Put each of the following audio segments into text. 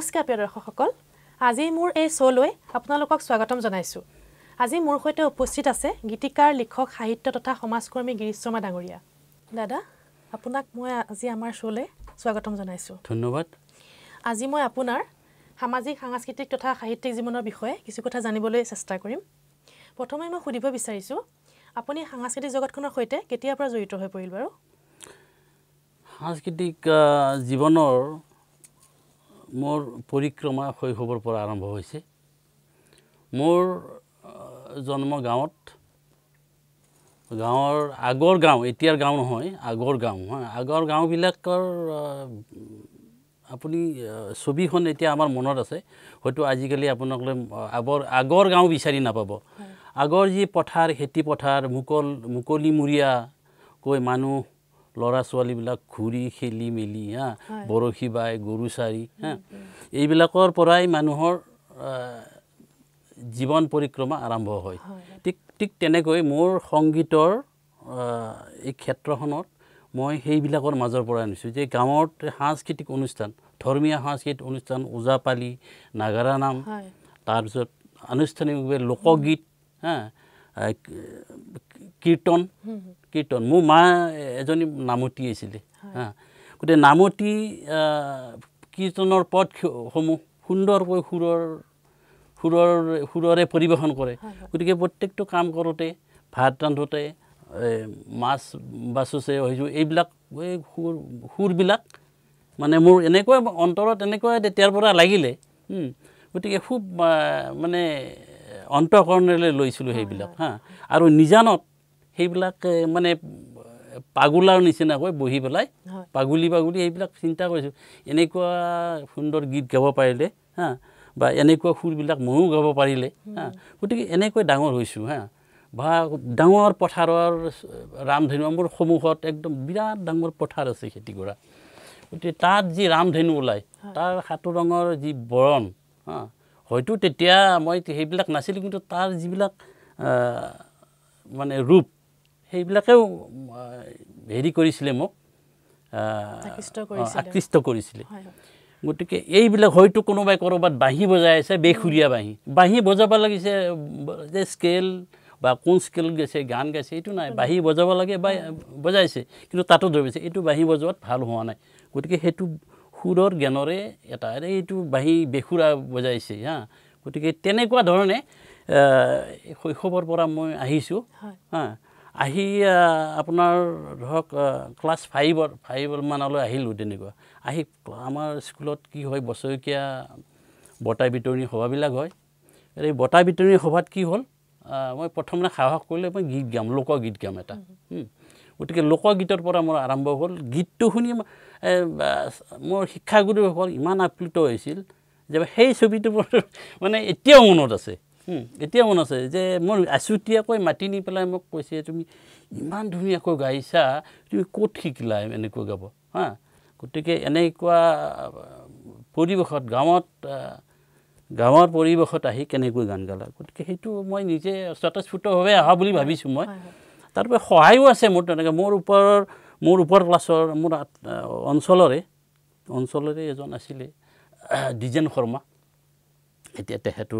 নমস্কাৰ প্ৰিয় দৰ্শকসকল আজি মোৰ এই শ্ব'লৈ আপোনালোকক স্বাগতম জনাইছোঁ আজি মোৰ সৈতে উপস্থিত আছে গীতিকাৰ লিখক সাহিত্য তথা সমাজকৰ্মী গিৰীশ শৰ্মা ডাঙৰীয়া দাদা আপোনাক মই আজি আমাৰ শ্ব'লৈ স্বাগতম জনাইছোঁ ধন্যবাদ আজি মই আপোনাৰ সামাজিক সাংস্কৃতিক তথা সাহিত্যিক জীৱনৰ বিষয়ে কিছু কথা জানিবলৈ চেষ্টা কৰিম প্ৰথমে মই সুধিব বিচাৰিছোঁ আপুনি সাংস্কৃতিক জগতখনৰ সৈতে কেতিয়াৰ পৰা জড়িত হৈ পৰিল বাৰু সাংস্কৃতিক জীৱনৰ মোৰ পৰিক্ৰমা শৈশৱৰ পৰা আৰম্ভ হৈছে মোৰ জন্ম গাঁৱত গাঁৱৰ আগৰ গাঁও এতিয়াৰ গাঁও নহয় আগৰ গাঁও হয় আগৰ গাঁওবিলাকৰ আপুনি ছবিখন এতিয়া আমাৰ মনত আছে হয়তো আজিকালি আপোনালোকে আগৰ আগৰ গাঁও বিচাৰি নাপাব আগৰ যি পথাৰ খেতিপথাৰ মুকল মুকলিমূৰীয়াকৈ মানুহ ল'ৰা ছোৱালীবিলাক ঘূৰি খেলি মেলি হা বৰশী বাই গৰু চাৰি হা এইবিলাকৰ পৰাই মানুহৰ জীৱন পৰিক্ৰমা আৰম্ভ হয় ঠিক ঠিক তেনেকৈ মোৰ সংগীতৰ এই ক্ষেত্ৰখনত মই সেইবিলাকৰ মাজৰ পৰা আনিছোঁ যে গাঁৱত সাংস্কৃতিক অনুষ্ঠান ধৰ্মীয় সাংস্কৃতিক অনুষ্ঠান ওজাপালি নাম তাৰপিছত আনুষ্ঠানিকভাৱে লোকগীত হা কীৰ্তন কীৰ্তন মোৰ মা এজনী নামতি আছিলে হা গতিকে নামতি কীৰ্তনৰ পথসমূহ সুন্দৰকৈ সুৰৰ সুৰৰ সুৰৰে পৰিৱেশন কৰে গতিকে প্ৰত্যেকটো কাম কৰোঁতে ভাত ৰান্ধোঁতে মাছ বাচোচে এইবিলাক এই সুৰ সুৰবিলাক মানে মোৰ এনেকুৱা অন্তৰত এনেকুৱা তেতিয়াৰ পৰা লাগিলে গতিকে খুব মানে অন্তকৰণেৰে লৈছিলোঁ সেইবিলাক হা আৰু নিজানত সেইবিলাক মানে পাগলাৰ নিচিনাকৈ বহি পেলাই পাগুলি পাগুলি সেইবিলাক চিন্তা কৰিছোঁ এনেকুৱা সুন্দৰ গীত গাব পাৰিলে হা বা এনেকুৱা সুৰবিলাক ময়ো গাব পাৰিলে হা গতিকে এনেকৈ ডাঙৰ হৈছোঁ হা বা ডাঙৰ পথাৰৰ ৰামধেনু মোৰ সন্মুখত একদম বিৰাট ডাঙৰ পথাৰ আছে খেতি কৰা গতিকে তাত যি ৰামধেনু ওলায় তাৰ সাতো ৰঙৰ যি বৰণ হা হয়তো তেতিয়া মই সেইবিলাক নাছিলোঁ কিন্তু তাৰ যিবিলাক মানে ৰূপ সেইবিলাকেও হেৰি কৰিছিলে মোক আকৃষ্ট কৰিছিলে গতিকে এইবিলাক হয়তো কোনোবাই ক'ৰবাত বাঁহী বজাই আছে বেসুৰীয়া বাঁহী বাঁহী বজাব লাগিছে যে স্কেল বা কোন স্কেল গৈছে গান গাইছে এইটো নাই বাঁহী বজাব লাগে বা বজাইছে কিন্তু তাতো ধৰিছে এইটো বাঁহী বজোৱাত ভাল হোৱা নাই গতিকে সেইটো সুৰৰ জ্ঞানৰে এটা এইটো বাঁহী বেসুৰা বজাইছে হা গতিকে তেনেকুৱা ধৰণে শৈশৱৰ পৰা মই আহিছোঁ হা আহি আপোনাৰ ধৰক ক্লাছ ফাইভৰ মানলৈ আহিলোঁ তেনেকুৱা আহি আমাৰ স্কুলত কি হয় বছৰেকীয়া বঁটা বিতৰণী সভাবিলাক হয় এই বঁটা বিতৰণী সভাত কি হ'ল মই প্ৰথমে সাহস কৰিলে মই গীত গাম লোকগীত গাম এটা গতিকে লোকগীতৰ পৰা মোৰ আৰম্ভ হ'ল গীতটো শুনি মোৰ শিক্ষাগুৰুসকল ইমান আপ্লুত হৈছিল যে সেই ছবিটো মানে এতিয়াও মনত আছে এতিয়া মন আছে যে মোৰ আছুতীয়াকৈ মাতি নি পেলাই মোক কৈছে তুমি ইমান ধুনীয়াকৈ গাইছা তুমি ক'ত শিকিলা এনেকৈ গাব হা গতিকে এনেকুৱা পৰিৱেশত গাঁৱত গাঁৱৰ পৰিৱেশত আহি কেনেকৈ গান গালা গতিকে সেইটো মই নিজে স্বতঃস্ফূৰ্তভাৱে অহা বুলি ভাবিছোঁ মই তাৰপৰা সহায়ো আছে মোৰ তেনেকৈ মোৰ ওপৰৰ মোৰ ওপৰ ক্লাছৰ মোৰ অঞ্চলৰে অঞ্চলৰে এজন আছিলে দ্বিজেন শৰ্মা এতিয়া তেখেতো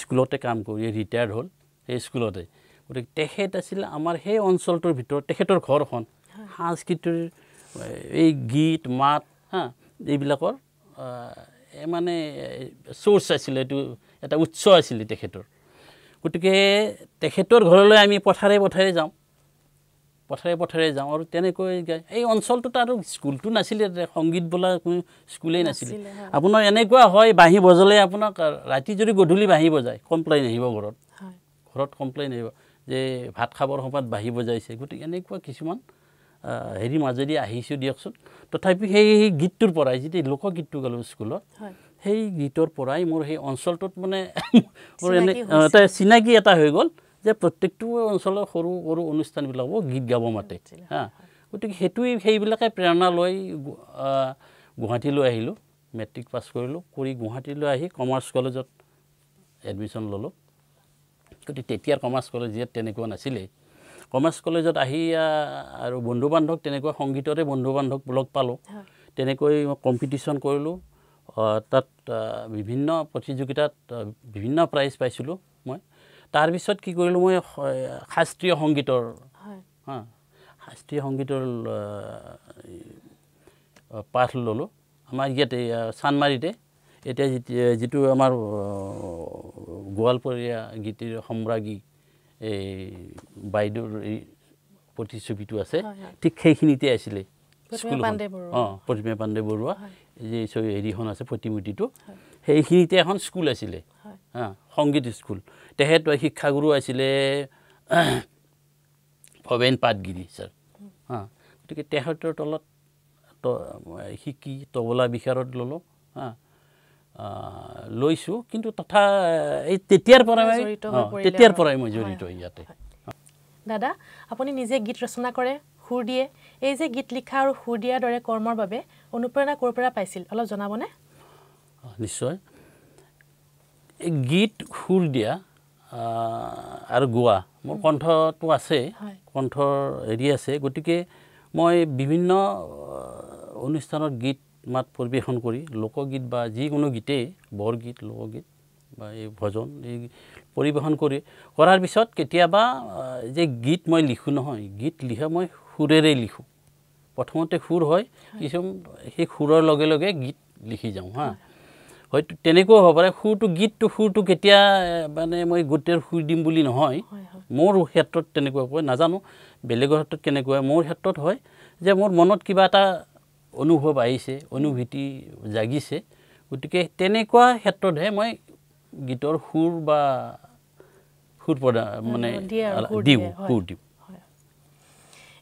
স্কুলতে কাম কৰি ৰিটায়াৰ্ড হ'ল সেই স্কুলতে গতিকে তেখেত আছিল আমাৰ সেই অঞ্চলটোৰ ভিতৰত তেখেতৰ ঘৰখন সাংস্কৃতিৰ এই গীত মাত হা এইবিলাকৰ মানে চ'ৰ্চ আছিলে এইটো এটা উৎস আছিলে তেখেতৰ গতিকে তেখেতৰ ঘৰলৈ আমি পথাৰে পথাৰে যাওঁ পথাৰে পথাৰে যাওঁ আৰু তেনেকৈ গাই এই অঞ্চলটোত আৰু স্কুলটো নাছিলে সংগীত বোলা কোনো স্কুলেই নাছিলে আপোনাৰ এনেকুৱা হয় বাঁহী বজালে আপোনাক ৰাতি যদি গধূলি বাঁহী বজায় কমপ্লেইন আহিব ঘৰত ঘৰত কমপ্লেইন আহিব যে ভাত খাবৰ সময়ত বাঁহী বজাইছে গতিকে এনেকুৱা কিছুমান হেৰি মাজেদি আহিছোঁ দিয়কচোন তথাপি সেই সেই গীতটোৰ পৰাই যিটো লোকগীতটো গালোঁ স্কুলত সেই গীতৰ পৰাই মোৰ সেই অঞ্চলটোত মানে মোৰ এনে এটা চিনাকি এটা হৈ গ'ল যে প্ৰত্যেকটো অঞ্চলৰ সৰু সৰু অনুষ্ঠানবিলাকো গীত গাব মাতে হা গতিকে সেইটোৱে সেইবিলাকে প্ৰেৰণা লৈ গুৱাহাটীলৈ আহিলোঁ মেট্ৰিক পাছ কৰিলোঁ কৰি গুৱাহাটীলৈ আহি কমাৰ্চ কলেজত এডমিশ্যন ল'লোঁ গতিকে তেতিয়াৰ কমাৰ্চ কলেজ ইয়াত তেনেকুৱা নাছিলেই কমাৰ্চ কলেজত আহি আৰু বন্ধু বান্ধৱ তেনেকুৱা সংগীতৰে বন্ধু বান্ধৱ লগ পালোঁ তেনেকৈ মই কম্পিটিশ্যন কৰিলোঁ তাত বিভিন্ন প্ৰতিযোগিতাত বিভিন্ন প্ৰাইজ পাইছিলোঁ তাৰপিছত কি কৰিলোঁ মই শাস্ত্ৰীয় সংগীতৰ শাস্ত্ৰীয় সংগীতৰ পাঠ ল'লোঁ আমাৰ ইয়াতে চানমাৰীতে এতিয়া যিটো আমাৰ গোৱালপৰীয়া গীতিৰ সম্ৰাজ্ঞী এই বাইদেউৰ এই প্ৰতিচ্ছবিটো আছে ঠিক সেইখিনিতে আছিলে স্কুলখন অঁ প্ৰতিমা পাণ্ডে বৰুৱা যি হেৰিখন আছে প্ৰতিমূৰ্তিটো সেইখিনিতে এখন স্কুল আছিলে সংগীত স্কুল তেখেত শিক্ষাগুৰু আছিলে ভৱেন পাটগিৰি ছাৰ হা গতিকে তেখেতৰ তলত শিকি তবলা বিশাৰত ল'লোঁ হা লৈছোঁ কিন্তু তথা এই তেতিয়াৰ পৰাই তেতিয়াৰ পৰাই মই জড়িত ইয়াতে দাদা আপুনি নিজে গীত ৰচনা কৰে সুৰ দিয়ে এই যে গীত লিখা আৰু সুৰ দিয়াৰ দৰে কৰ্মৰ বাবে অনুপ্ৰেৰণা ক'ৰ পৰা পাইছিল অলপ জনাবনে নিশ্চয় এই গীত সুৰ দিয়া আৰু গোৱা মোৰ কণ্ঠটো আছে কণ্ঠৰ হেৰি আছে গতিকে মই বিভিন্ন অনুষ্ঠানত গীত মাত পৰিৱেশন কৰি লোকগীত বা যিকোনো গীতেই বৰগীত লোকগীত বা এই ভজন এই পৰিৱেশন কৰি কৰাৰ পিছত কেতিয়াবা যে গীত মই লিখোঁ নহয় গীত লিখা মই সুৰেৰে লিখোঁ প্ৰথমতে সুৰ হয় কিছুমান সেই সুৰৰ লগে লগে গীত লিখি যাওঁ হা হয়তো তেনেকুৱাও হ'ব পাৰে সুৰটো গীতটো সুৰটো কেতিয়া মানে মই গোটেই সুৰ দিম বুলি নহয় মোৰ ক্ষেত্ৰত তেনেকুৱাকৈ নাজানো বেলেগৰ ক্ষেত্ৰত কেনেকুৱা মোৰ ক্ষেত্ৰত হয় যে মোৰ মনত কিবা এটা অনুভৱ আহিছে অনুভূতি জাগিছে গতিকে তেনেকুৱা ক্ষেত্ৰতহে মই গীতৰ সুৰ বা সুৰ প্ৰদান মানে দিওঁ সুৰ দিওঁ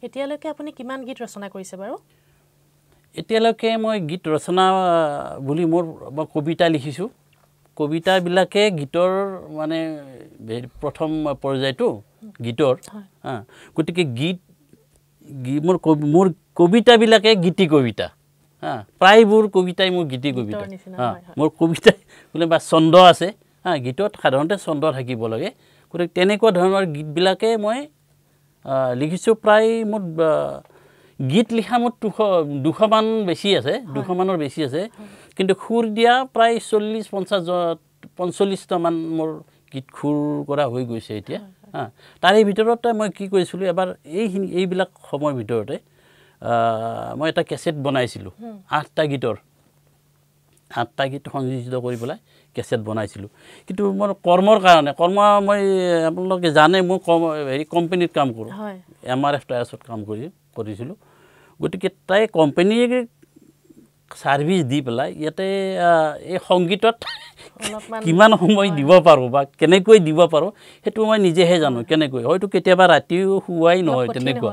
এতিয়ালৈকে আপুনি কিমান গীত ৰচনা কৰিছে বাৰু এতিয়ালৈকে মই গীত ৰচনা বুলি মোৰ মই কবিতা লিখিছোঁ কবিতাবিলাকে গীতৰ মানে প্ৰথম পৰ্যায়টো গীতৰ গতিকে গীত মোৰ কবি মোৰ কবিতাবিলাকে গীতি কবিতা হা প্ৰায়বোৰ কবিতাই মোৰ গীতি কবিতা হা মোৰ কবিতাই বোলে বা ছন্দ আছে হা গীতত সাধাৰণতে ছন্দ থাকিব লাগে গতিকে তেনেকুৱা ধৰণৰ গীতবিলাকে মই লিখিছোঁ প্ৰায় মোৰ গীত লিখা মোৰ দুশ দুশমান বেছি আছে দুশমানৰ বেছি আছে কিন্তু খুৰ দিয়া প্ৰায় চল্লিছ পঞ্চাছ পঞ্চল্লিছটামান মোৰ গীত খুৰ কৰা হৈ গৈছে এতিয়া হা তাৰে ভিতৰতে মই কি কৰিছিলোঁ এবাৰ এইখিনি এইবিলাক সময়ৰ ভিতৰতে মই এটা কেছেট বনাইছিলোঁ আঠটা গীতৰ আঠটা গীত সংযোজিত কৰি পেলাই কেছেট বনাইছিলোঁ কিন্তু মোৰ কৰ্মৰ কাৰণে কৰ্ম মই আপোনালোকে জানে মই কম হেৰি কোম্পেনীত কাম কৰোঁ এম আৰ এফ টায়াৰ্ছত কাম কৰি কৰিছিলোঁ গতিকে তাই কোম্পানীয়ে ছাৰ্ভিচ দি পেলাই ইয়াতে এই সংগীতত কিমান সময় দিব পাৰোঁ বা কেনেকৈ দিব পাৰোঁ সেইটো মই নিজেহে জানো কেনেকৈ হয়তো কেতিয়াবা ৰাতিও শুৱাই নহয় তেনেকুৱা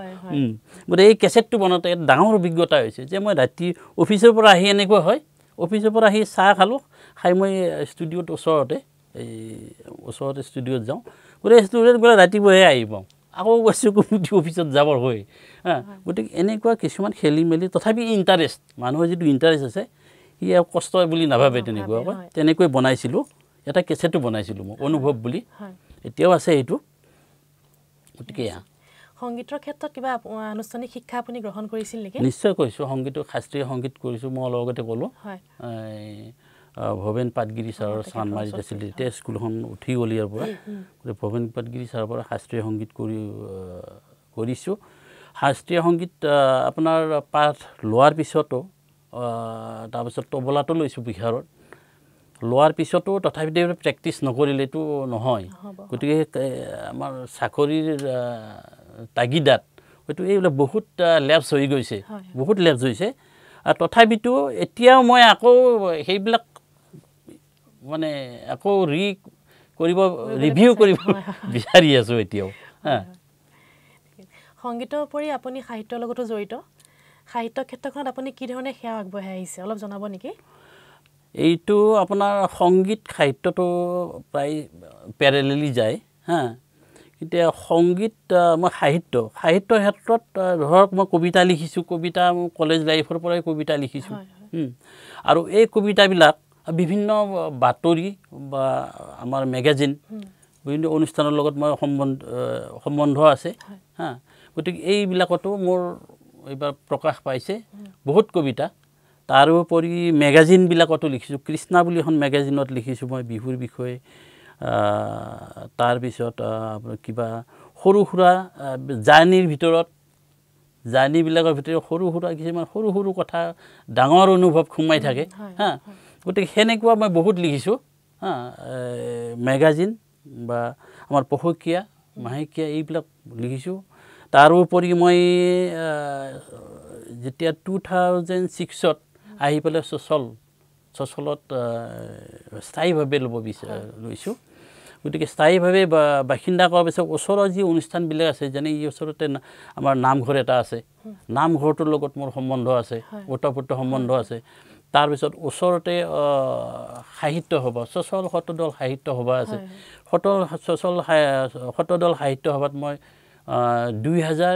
গতিকে এই কেছেটটো বনাওঁতে ডাঙৰ অভিজ্ঞতা হৈছে যে মই ৰাতি অফিচৰ পৰা আহি এনেকুৱা হয় অফিচৰ পৰা আহি চাহ খালোঁ খাই মই ষ্টুডিঅ'ত ওচৰতে এই ওচৰতে ষ্টুডিঅ'ত যাওঁ গতিকে ষ্টুডিঅ'ত গ'লে ৰাতিপুৱাহে আহি পাওঁ আকৌ কৈছোঁ কমিটি অফিচত যাবৰ হয় হা গতিকে এনেকুৱা কিছুমান খেলি মেলি তথাপি ইণ্টাৰেষ্ট মানুহৰ যিটো ইণ্টাৰেষ্ট আছে সি আৰু কষ্ট বুলি নাভাবে তেনেকুৱাকৈ তেনেকৈ বনাইছিলোঁ এটা কেছেটো বনাইছিলোঁ মই অনুভৱ বুলি এতিয়াও আছে সেইটো গতিকে সংগীতৰ ক্ষেত্ৰত কিবা আনুষ্ঠানিক শিক্ষা আপুনি গ্ৰহণ কৰিছিল নেকি নিশ্চয় কৰিছোঁ সংগীত শাস্ত্ৰীয় সংগীত কৰিছোঁ মই লগতে ক'লোঁ ভৱেন পাটগিৰি ছাৰৰ চানমাৰিত আছিল তেতিয়া স্কুলখন উঠি গ'ল ইয়াৰ পৰা গতিকে ভৱেন পাটগিৰি ছাৰৰ পৰা শাস্ত্ৰীয় সংগীত কৰি কৰিছোঁ শাস্ত্ৰীয় সংগীত আপোনাৰ পাঠ লোৱাৰ পিছতো তাৰপিছত তবলাটো লৈছোঁ বিহাৰত লোৱাৰ পিছতো তথাপিতে প্ৰেক্টিচ নকৰিলেতো নহয় গতিকে আমাৰ চাকৰিৰ তাগিদাত হয়তো এইবিলাক বহুত লেপছ হৈ গৈছে বহুত লেপছ হৈছে আৰু তথাপিতো এতিয়াও মই আকৌ সেইবিলাক মানে আকৌ ৰি কৰিব ৰিভিউ কৰিব বিচাৰি আছোঁ এতিয়াও হা সংগীতৰ উপৰি আপুনি সাহিত্যৰ লগতো জড়িত সাহিত্য ক্ষেত্ৰখনত আপুনি কি ধৰণে সেৱা আগবঢ়াই আহিছে অলপ জনাব নেকি এইটো আপোনাৰ সংগীত সাহিত্যটো প্ৰায় পেৰেলেলি যায় হা এতিয়া সংগীত মই সাহিত্য সাহিত্যৰ ক্ষেত্ৰত ধৰক মই কবিতা লিখিছোঁ কবিতা মোৰ কলেজ লাইফৰ পৰাই কবিতা লিখিছোঁ আৰু এই কবিতাবিলাক বিভিন্ন বাতৰি বা আমাৰ মেগাজিন বিভিন্ন অনুষ্ঠানৰ লগত মই সম্বন্ধ সম্বন্ধ আছে হা গতিকে এইবিলাকতো মোৰ এইবাৰ প্ৰকাশ পাইছে বহুত কবিতা তাৰোপৰি মেগাজিনবিলাকতো লিখিছোঁ কৃষ্ণা বুলি এখন মেগাজিনত লিখিছোঁ মই বিহুৰ বিষয়ে তাৰপিছত কিবা সৰু সুৰা জাৰ্ণিৰ ভিতৰত জাৰ্ণিবিলাকৰ ভিতৰত সৰু সুৰা কিছুমান সৰু সৰু কথা ডাঙৰ অনুভৱ সোমাই থাকে হা গতিকে সেনেকুৱা মই বহুত লিখিছোঁ হা মেগাজিন বা আমাৰ পশুকীয়া মাহেকীয়া এইবিলাক লিখিছোঁ তাৰোপৰি মই যেতিয়া টু থাউজেণ্ড ছিক্সত আহি পেলাই চচল চচলত স্থায়ীভাৱে ল'ব বিচাৰ লৈছোঁ গতিকে স্থায়ীভাৱে বাসিন্দা কৰাৰ পিছত ওচৰৰ যি অনুষ্ঠানবিলাক আছে যেনে এই ওচৰতে আমাৰ নামঘৰ এটা আছে নামঘৰটোৰ লগত মোৰ সম্বন্ধ আছে ওতঃপ্ৰোত সম্বন্ধ আছে তাৰপিছত ওচৰতে সাহিত্য সভা চচল সতদল সাহিত্য সভা আছে সতল সচল সতদল সাহিত্য সভাত মই দুই হাজাৰ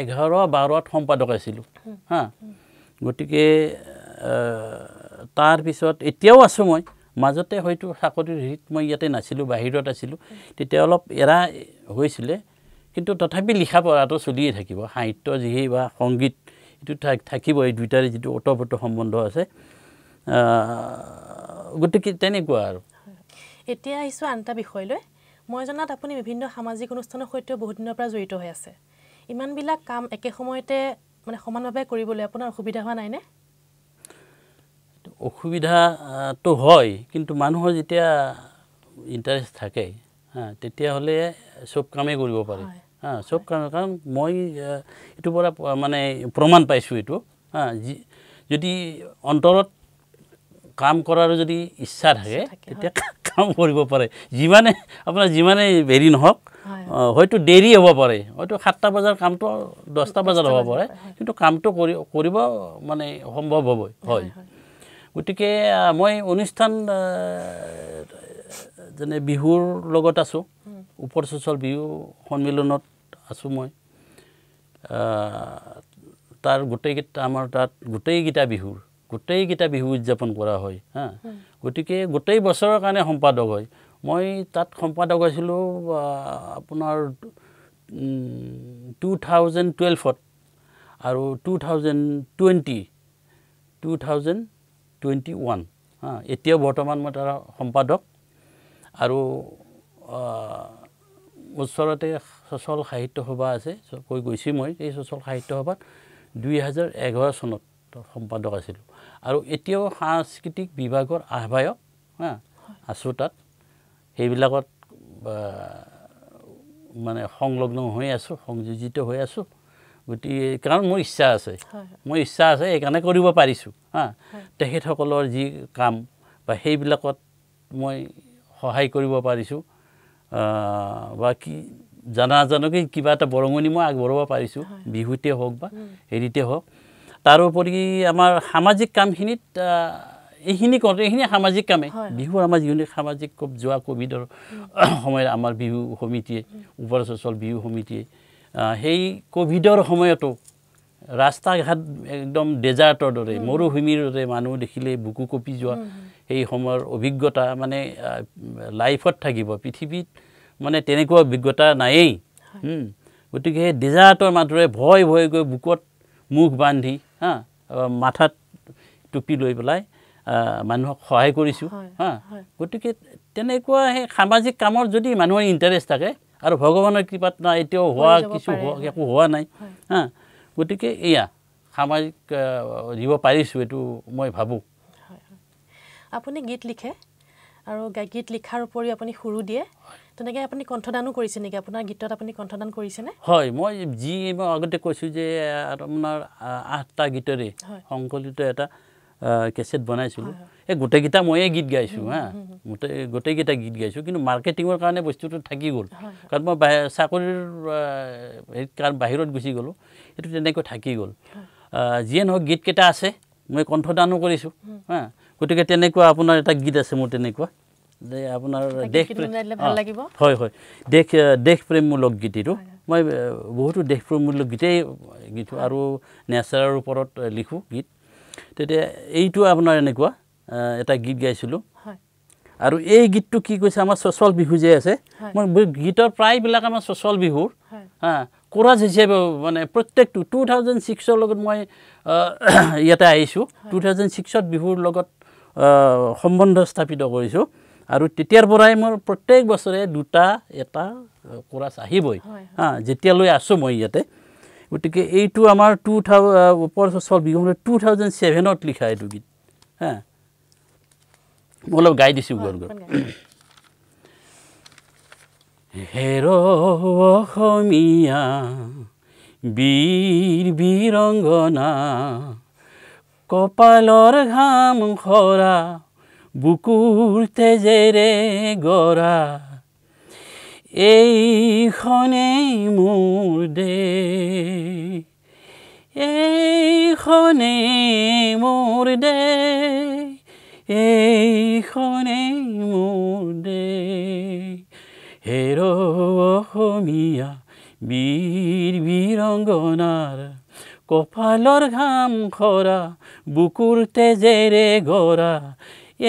এঘাৰ বাৰত সম্পাদক আছিলোঁ হা গতিকে তাৰপিছত এতিয়াও আছোঁ মই মাজতে হয়তো চাকৰিৰ হেৰিত মই ইয়াতে নাছিলোঁ বাহিৰত আছিলোঁ তেতিয়া অলপ এৰা হৈছিলে কিন্তু তথাপি লিখা পঢ়াটো চলিয়েই থাকিব সাহিত্য যিহে বা সংগীত এইটো থাক থাকিব এই দুইটাৰে যিটো অতপ্ৰত সম্বন্ধ আছে গতিকে তেনেকুৱা আৰু এতিয়া আহিছোঁ আন এটা বিষয়লৈ মই জনাত আপুনি বিভিন্ন সামাজিক অনুষ্ঠানৰ সৈতে বহুত দিনৰ পৰা জড়িত হৈ আছে ইমানবিলাক কাম একে সময়তে মানে সমানভাৱে কৰিবলৈ আপোনাৰ অসুবিধা হোৱা নাইনে অসুবিধাটো হয় কিন্তু মানুহৰ যেতিয়া ইণ্টাৰেষ্ট থাকে তেতিয়াহ'লে চব কামেই কৰিব পাৰে চব কাৰণ কাৰণ মই এইটো পৰা মানে প্ৰমাণ পাইছোঁ এইটো হা যি যদি অন্তৰত কাম কৰাৰ যদি ইচ্ছা থাকে তেতিয়া কাম কৰিব পাৰে যিমানে আপোনাৰ যিমানে হেৰি নহওক হয়তো দেৰি হ'ব পাৰে হয়তো সাতটা বজাৰ কামটো দহটা বজাৰ হ'ব পাৰে কিন্তু কামটো কৰি কৰিব মানে সম্ভৱ হ'ব হয় গতিকে মই অনুষ্ঠান যেনে বিহুৰ লগত আছোঁ ওপৰ চচল বিহু সন্মিলনত আছোঁ মই তাৰ গোটেইকেইটা আমাৰ তাত গোটেইকেইটা বিহুৰ গোটেইকেইটা বিহু উদযাপন কৰা হয় হা গতিকে গোটেই বছৰৰ কাৰণে সম্পাদক হয় মই তাত সম্পাদক আছিলোঁ আপোনাৰ টু থাউজেণ্ড টুৱেলভত আৰু two thousand twenty two thousand twenty one হা এতিয়াও বৰ্তমান মই তাৰ সম্পাদক আৰু ওচৰতে সচল সাহিত্য সভা আছে কৈ গৈছোঁ মই সেই সচল সাহিত্য সভাত দুই হাজাৰ এঘাৰ চনত সম্পাদক আছিলোঁ আৰু এতিয়াও সাংস্কৃতিক বিভাগৰ আহ্বায়ক হা আছোঁ তাত সেইবিলাকত মানে সংলগ্ন হৈ আছোঁ সংযোজিত হৈ আছোঁ গতিকে কাৰণ মোৰ ইচ্ছা আছে মোৰ ইচ্ছা আছে সেইকাৰণে কৰিব পাৰিছোঁ হা তেখেতসকলৰ যি কাম বা সেইবিলাকত মই সহায় কৰিব পাৰিছোঁ বা কি জনাজনকে কিবা এটা বৰঙণি মই আগবঢ়াব পাৰিছোঁ বিহুতে হওক বা হেৰিতে হওক তাৰোপৰি আমাৰ সামাজিক কামখিনিত এইখিনি কৰোঁ এইখিনি সামাজিক কামেই বিহু আমাৰ যিখিনি সামাজিক যোৱা ক'ভিডৰ সময়ত আমাৰ বিহু সমিতিয়ে ওপৰ চচল বিহু সমিতিয়ে সেই ক'ভিডৰ সময়তো ৰাস্তা ঘাট একদম ডেজাৰ্টৰ দৰে মৰুভূমিৰ দৰে মানুহ দেখিলে বুকু কঁপি যোৱা সেই সময়ৰ অভিজ্ঞতা মানে লাইফত থাকিব পৃথিৱীত মানে তেনেকুৱা অভিজ্ঞতা নায়েই গতিকে সেই ডেজাৰ্টৰ মানুহে ভয় ভয় গৈ বুকুত মুখ বান্ধি হা মাথাত টুপি লৈ পেলাই মানুহক সহায় কৰিছোঁ হা গতিকে তেনেকুৱা সেই সামাজিক কামৰ যদি মানুহৰ ইণ্টাৰেষ্ট থাকে আৰু ভগৱানৰ কৃপাত নাই এতিয়াও হোৱা কিছু হোৱা একো হোৱা নাই হা গতিকে এয়া সামাজিক দিব পাৰিছোঁ এইটো মই ভাবোঁ আপুনি গীত লিখে আৰু গীত লিখাৰ উপৰিও আপুনি সুৰো দিয়ে তেনেকৈ আপুনি কণ্ঠদানো কৰিছে নেকি আপোনাৰ গীতত আপুনি কণ্ঠদান কৰিছেনে হয় মই যি মই আগতে কৈছোঁ যে আপোনাৰ আঠটা গীতৰে সংকলিত এটা কেছেট বনাইছিলোঁ এই গোটেইকেইটা ময়ে গীত গাইছোঁ হা গোটেই গোটেইকেইটা গীত গাইছোঁ কিন্তু মাৰ্কেটিঙৰ কাৰণে বস্তুটো থাকি গ'ল কাৰণ মই চাকৰিৰ হেৰি কাৰণ বাহিৰত গুচি গ'লোঁ সেইটো তেনেকৈ থাকি গ'ল যিয়ে নহওক গীতকেইটা আছে মই কণ্ঠদানো কৰিছোঁ হা গতিকে তেনেকুৱা আপোনাৰ এটা গীত আছে মোৰ তেনেকুৱা আপোনাৰ দেশ হয় হয় দেশ দেশপ্ৰেমমূলক গীত এইটো মই বহুতো দেশপ্ৰেমমূলক গীতেই গীতো আৰু নেচাৰৰ ওপৰত লিখোঁ গীত তেতিয়া এইটো আপোনাৰ এনেকুৱা এটা গীত গাইছিলোঁ আৰু এই গীতটো কি কৈছে আমাৰ চচল বিহু যে আছে মই গীতৰ প্ৰায়বিলাক আমাৰ চচল বিহুৰ হা কোৰাজ হিচাপে মানে প্ৰত্যেকটো টু থাউজেণ্ড ছিক্সৰ লগত মই ইয়াতে আহিছোঁ টু থাউজেণ্ড ছিক্সত বিহুৰ লগত সম্বন্ধ স্থাপিত কৰিছোঁ আৰু তেতিয়াৰ পৰাই মোৰ প্ৰত্যেক বছৰে দুটা এটা কোৰাছ আহিবই হা যেতিয়ালৈ আছোঁ মই ইয়াতে গতিকে এইটো আমাৰ টু থাউ ওপৰ চল বিহু টু থাউজেণ্ড ছেভেনত লিখা এইটো গীত হা মই অলপ গাই দিছোঁ গৰ গৰ হেৰ অসমীয়া বীৰ বিৰংগনা কপালৰ ঘাম সৰা বুকুৰ তেজেৰে গৰা এইখনেই মোৰ দে এইখনেই মোৰ দে এইখনেই মোৰ দে হেৰ অসমীয়া বীৰ বীৰংগনাৰ কপালৰ ঘাম খৰা বুকুৰ তেজেৰে গৰা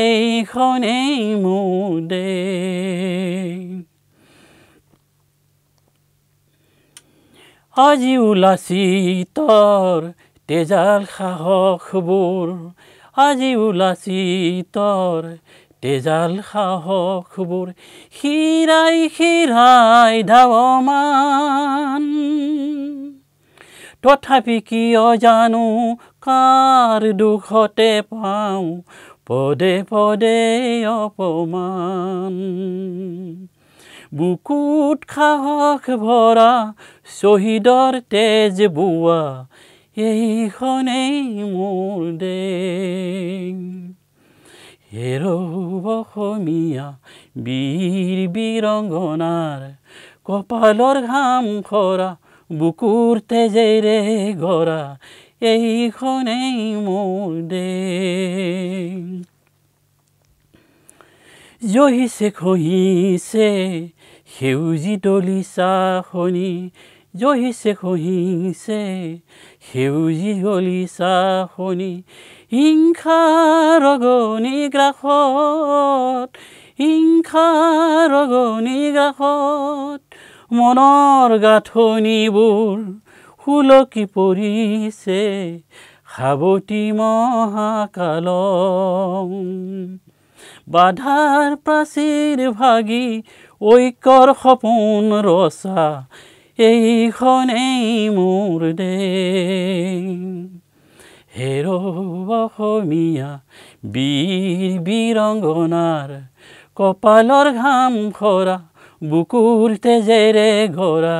এইখনেই মোৰ দেশ আজি ওলাচি তৰ তেজাল সাহসবোৰ আজি ওলাচি তৰ তেজাল সাহসবোৰ শিৰাই শিৰাই ধাৱমান তথাপি কিয় জানো কাৰ দুখতে পাওঁ পদে পদে অপমান বুকুত সাহস ভৰা শ্বহীদৰ তেজ বোৱা এইখনেই মোৰ দে হেৰৌ অসমীয়া বীৰ বিৰংগনাৰ কপালৰ ঘাম খৰা বুকুৰ তেজেৰে গৰা এইখনেই মোৰ দে জহিছে খহিছে সেউজী দলিচা শনি জহিছে খহিংছে সেউজী দলিচা শনি হিংসা ৰগনি গ্ৰাসত হিংসা ৰগনি গ্ৰাসত মনৰ গাঁথনিবোৰ সুলকি পৰিছে সাৱতী মহাকাল বাধাৰ প্ৰাচীৰ ভাগি ঐক্যৰ সপোন ৰচা এইখনেই মোৰ দে হেৰ অসমীয়া বীৰ বীৰংগনাৰ কপালৰ ঘাম খৰা বুকুৰ তেজেৰে ঘৰা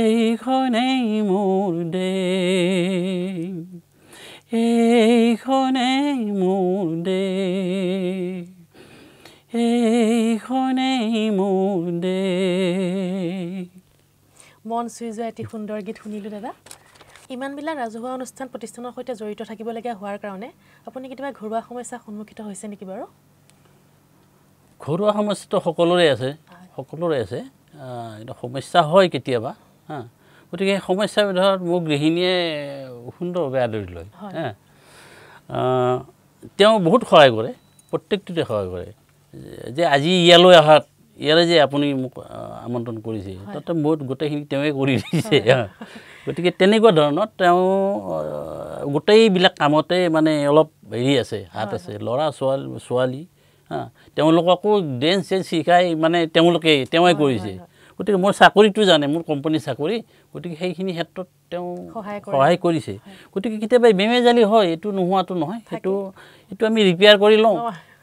এইখনেই মোৰ দে এইখনেই মোৰ দেশ মন চুই যোৱা এটি সুন্দৰ গীত শুনিলোঁ দাদা ইমানবিলাক ৰাজহুৱা অনুষ্ঠান প্ৰতিষ্ঠানৰ সৈতে জড়িত থাকিবলগীয়া হোৱাৰ কাৰণে আপুনি কেতিয়াবা ঘৰুৱা সমস্যাৰ সন্মুখীন হৈছে নেকি বাৰু ঘৰুৱা সমস্যাটো সকলোৰে আছে সকলোৰে আছে সমস্যা হয় কেতিয়াবা হা গতিকে সেই সমস্যাবিধত মোৰ গৃহিণীয়ে সুন্দৰভাৱে আদৰি লয় হা তেওঁ বহুত সহায় কৰে প্ৰত্যেকটোতে সহায় কৰে যে আজি ইয়ালৈ অহাত ইয়াৰে যে আপুনি মোক আমন্ত্ৰণ কৰিছে তাতে মই গোটেইখিনি তেওঁৱে কৰি দিছে গতিকে তেনেকুৱা ধৰণৰ তেওঁ গোটেইবিলাক কামতে মানে অলপ হেৰি আছে হাত আছে ল'ৰা ছোৱালী ছোৱালী হা তেওঁলোককো ডেন্স চেঞ্চ শিকাই মানে তেওঁলোকে তেওঁৱে কৰিছে গতিকে মোৰ চাকৰিটো জানে মোৰ কোম্পানীৰ চাকৰি গতিকে সেইখিনি ক্ষেত্ৰত তেওঁ সহায় কৰিছে গতিকে কেতিয়াবা বেমেজালি হয় এইটো নোহোৱাটো নহয় সেইটো এইটো আমি ৰিপেয়াৰ কৰি লওঁ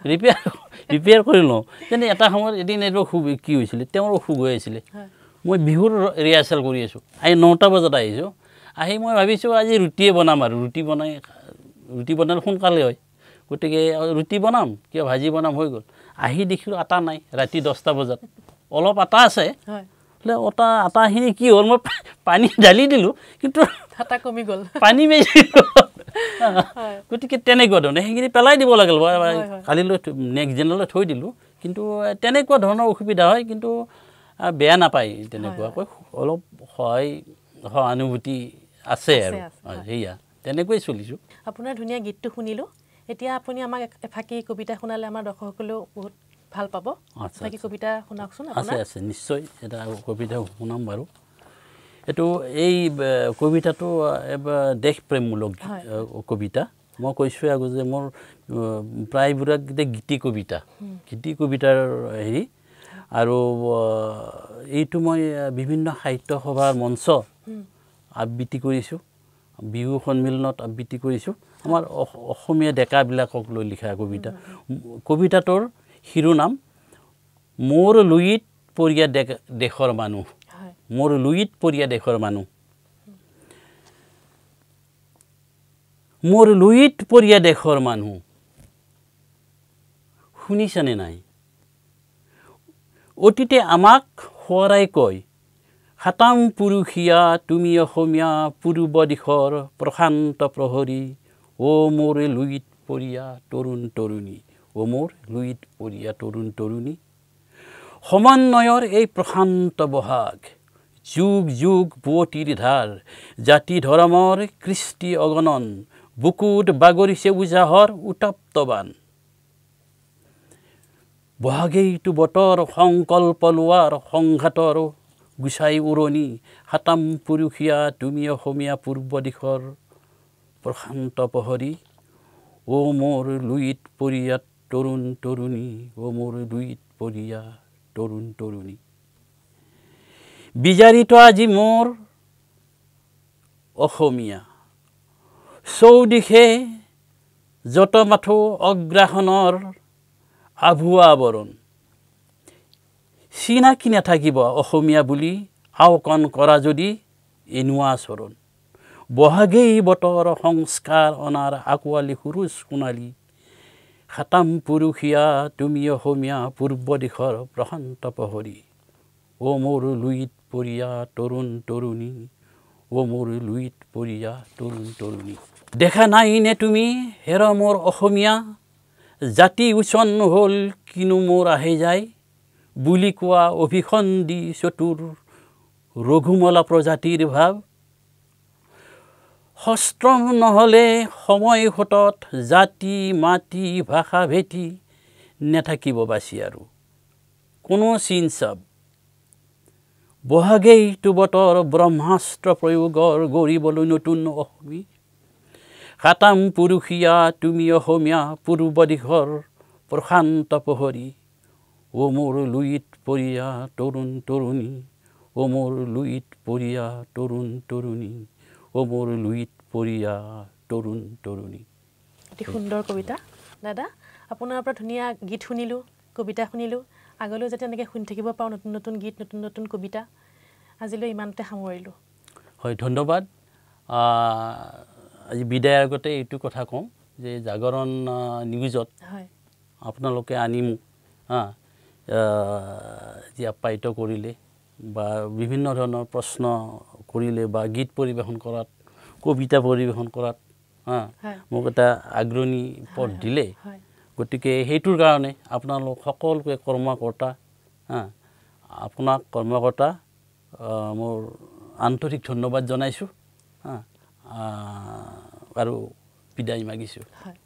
ৰিপেয়াৰ ৰিপেয়াৰ কৰি লওঁ যেনে এটা সময়ত এদিন এইটো অসুখ কি হৈছিলে তেওঁৰ অসুখ হৈ আছিলে মই বিহুৰ ৰিহাৰ্চেল কৰি আছোঁ আহি নটা বজাত আহিছোঁ আহি মই ভাবিছোঁ আজি ৰুটিয়ে বনাম আৰু ৰুটি বনাই ৰুটি বনালে সোনকালে হয় গতিকে ৰুটি বনাম কিয় ভাজি বনাম হৈ গ'ল আহি দেখিলোঁ আটা নাই ৰাতি দহটা বজাত অলপ আটা আছে বোলে অটা আটাখিনি কি হ'ল মই পানী ঢালি দিলোঁ কিন্তু আটা কমি গ'ল পানী মেৰি গতিকে তেনেকুৱা ধৰণে সেইখিনি পেলাই দিব লাগিল কালিলৈ নেক্সট দিনলৈ থৈ দিলোঁ কিন্তু তেনেকুৱা ধৰণৰ অসুবিধা হয় কিন্তু বেয়া নাপায় তেনেকুৱাকৈ অলপ সহায় সহানুভূতি আছে আৰু সেয়া তেনেকৈ চলিছোঁ আপোনাৰ ধুনীয়া গীতটো শুনিলোঁ এতিয়া আপুনি আমাক এফাকি কবিতা শুনালে আমাৰ দৰ্শকসকলেও বহুত ভাল পাব আচ্ছা কবিতা শুনাওকচোন আছে আছে নিশ্চয় এটা কবিতা শুনাম বাৰু এইটো এই কবিতাটো এবাৰ দেশপ্ৰেমমূলক কবিতা মই কৈছোঁ আগত যে মোৰ প্ৰায়বোৰক এতিয়া গীতি কবিতা গীতি কবিতাৰ হেৰি আৰু এইটো মই বিভিন্ন সাহিত্য সভাৰ মঞ্চ আবৃত্তি কৰিছোঁ বিহু সন্মিলনত আবৃত্তি কৰিছোঁ আমাৰ অসমীয়া ডেকাবিলাকক লৈ লিখা কবিতা কবিতাটোৰ শিৰোনাম মোৰ লুইত পৰীয়া দে দেশৰ মানুহ মোৰ লুইত পৰিয়া দেশৰ মানুহ মোৰ লুইত পৰিয়া দেশৰ মানুহ শুনিছানে নাই অতীতে আমাক সোঁৱৰাই কয় সাতাম পুৰুষীয়া তুমি অসমীয়া পূৰ্ব দিশৰ প্ৰশান্ত প্ৰহৰী অ' মোৰ লুইত পৰিয়া তৰুণ তৰুণী অমৰ লুইত পৰিয়া তৰুণ তৰুণী সমন্বয়ৰ এই প্ৰশান্ত বহাগ যুগ যুগ পুৱতিৰ ধাৰ জাতি ধৰ্মৰ কৃষ্টি অগণন বুকুত বাগৰিছে উজাহৰ উতাপ্তবান বহাগেইটো বতৰ সংকল্প লোৱাৰ সংঘাতৰ গুচাই উৰণি হাতাম পুৰুষীয়া তুমি অসমীয়া পূৰ্ব দিশৰ প্ৰশান্ত প্ৰহৰী অ মোৰ লুইত পৰিয়াত তৰুণ তৰুণী ও মোৰ দুইত পড়িয়া তৰুণ তৰুণী বিজাৰিত আজি মোৰ অসমীয়া চৌদিশে যত মাথো আভুৱা আবহাবৰণ চিনাকি নাথাকিব অসমীয়া বুলি আওকাণ কৰা যদি এনুয়া চৰণ বহাগেই বতৰ সংস্কাৰ অনাৰ আঁকোৱালি সুৰুজ সোণালী খাতাম পুৰুষীয়া তুমি অসমীয়া পূৰ্ব দিশৰ প্ৰশান্ত প্ৰহৰী অ মোৰ লুইত পৰিয়া তৰুণ তৰুণী অ মোৰ লুইত পৰিয়া তৰুণ তৰুণী দেখা নাই নে তুমি হেৰ মোৰ অসমীয়া জাতি উচন হ'ল কিনো মোৰ আহে যায় বুলি কোৱা অভিসন্ধি চতুৰ ৰঘুমলা প্ৰজাতিৰ ভাৱ শস্ত্ৰ নহ'লে সময় সোঁতত জাতি মাটি ভাষা ভেটি নেথাকিব বাচি আৰু কোনো চিন চিনচাব বহাগেই বতৰ ব্ৰহ্মাস্ত্ৰ প্ৰয়োগৰ গঢ়িবলৈ নতুন অসমী সাতাম পুৰুষীয়া তুমি অসমীয়া পূৰ্ব দিশৰ প্ৰশান্ত পোহৰী অ মোৰ লুইত পৰিয়া তৰুণ তৰুণী অ মোৰ লুইত পৰিয়া তৰুণ তৰুণী অমৰ লুইত পৰিয়া তৰুণ তৰুণী অতি সুন্দৰ কবিতা দাদা আপোনাৰ পৰা ধুনীয়া গীত শুনিলোঁ কবিতা শুনিলোঁ আগলৈও যাতে এনেকৈ শুনি থাকিব পাৰোঁ নতুন নতুন গীত নতুন নতুন কবিতা আজিলৈ ইমানতে সামৰিলোঁ হয় ধন্যবাদ আজি বিদায়ৰ আগতে এইটো কথা কওঁ যে জাগৰণ নিউজত হয় আপোনালোকে আনি মোক হা যি আপ্যায়িত কৰিলে বা বিভিন্ন ধৰণৰ প্ৰশ্ন কৰিলে বা গীত পৰিৱেশন কৰাত কবিতা পৰিৱেশন কৰাত হা মোক এটা আগ্ৰণী পথ দিলে গতিকে সেইটোৰ কাৰণে আপোনালোক সকলোকে কৰ্মকৰ্তা হা আপোনাক কৰ্মকৰ্তা মোৰ আন্তৰিক ধন্যবাদ জনাইছোঁ হা আৰু বিদায় মাগিছোঁ